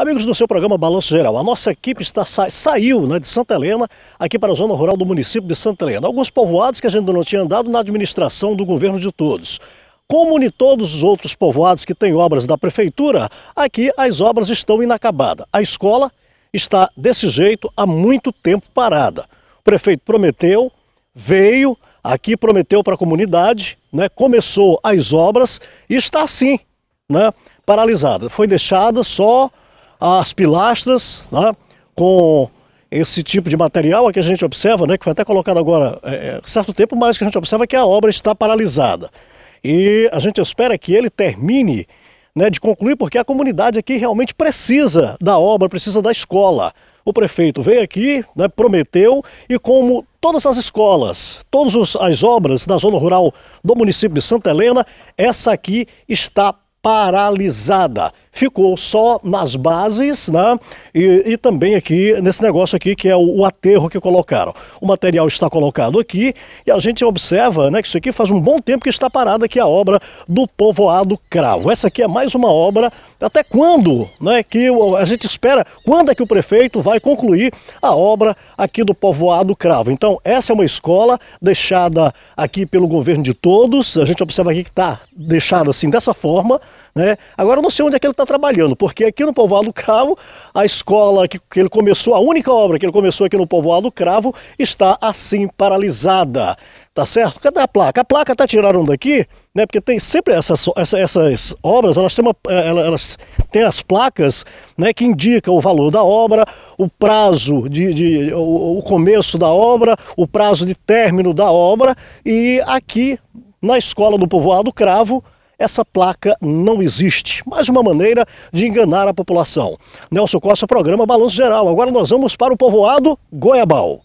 Amigos do seu programa Balanço Geral, a nossa equipe está, sa saiu né, de Santa Helena aqui para a zona rural do município de Santa Helena. Alguns povoados que a gente não tinha andado na administração do governo de todos. Como em todos os outros povoados que têm obras da prefeitura, aqui as obras estão inacabadas. A escola está desse jeito há muito tempo parada. O prefeito prometeu, veio, aqui prometeu para a comunidade, né, começou as obras e está assim, né, paralisada. Foi deixada só as pilastras, né, com esse tipo de material que a gente observa, né, que foi até colocado agora é, é certo tempo, mas que a gente observa é que a obra está paralisada. E a gente espera que ele termine né, de concluir, porque a comunidade aqui realmente precisa da obra, precisa da escola. O prefeito veio aqui, né, prometeu, e como todas as escolas, todas as obras da zona rural do município de Santa Helena, essa aqui está paralisada. Ficou só nas bases, né? E, e, também aqui nesse negócio aqui que é o, o, aterro que colocaram. O material está colocado aqui e a gente observa, né, que isso aqui faz um bom tempo que está parada aqui a obra do povoado Cravo. Essa aqui é mais uma obra até quando né, que a gente espera, quando é que o prefeito vai concluir a obra aqui do povoado Cravo? Então, essa é uma escola deixada aqui pelo governo de todos. A gente observa aqui que está deixada assim dessa forma. Né? Agora, eu não sei onde é que ele está trabalhando, porque aqui no povoado Cravo, a escola que, que ele começou, a única obra que ele começou aqui no povoado Cravo, está assim paralisada tá certo? Cadê a placa? A placa tá tiraram daqui, né? Porque tem sempre essas, essas obras, elas têm, uma, é, elas têm as placas, né? Que indicam o valor da obra, o prazo de, de o, o começo da obra, o prazo de término da obra e aqui na escola do povoado Cravo essa placa não existe. Mais uma maneira de enganar a população. Nelson Costa, programa Balanço Geral. Agora nós vamos para o povoado Goiabal.